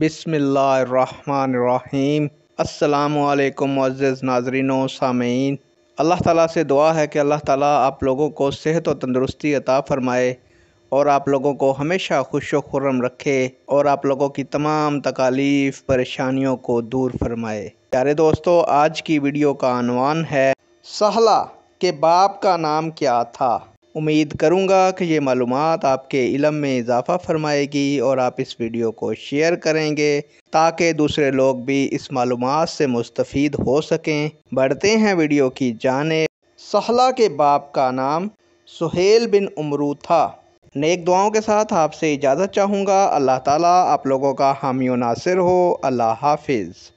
बिसमीम् अल्लाम अज़ नाजरीन सामीन अल्लाह ताला से दुआ है कि अल्लाह ताला आप लोगों को सेहत और तंदरुस्ती अता फ़रमाए और आप लोगों को हमेशा खुश खुरम रखे और आप लोगों की तमाम तकालीफ़ परेशानियों को दूर फरमाए प्यारे दोस्तों आज की वीडियो का अनवान है सहला के बाप का नाम क्या था उम्मीद करूँगा कि ये मालूम आपके इलम में इजाफ़ा फरमाएगी और आप इस वीडियो को शेयर करेंगे ताकि दूसरे लोग भी इस मालूम से मुस्तफ़ हो सकें बढ़ते हैं वीडियो की जाने सहला के बाप का नाम सुहेल बिन उमरू था नेक दुआओं के साथ आपसे इजाज़त चाहूँगा अल्लाह ताला आप लोगों का हामी नासिर हो अल्लाह हाफिज़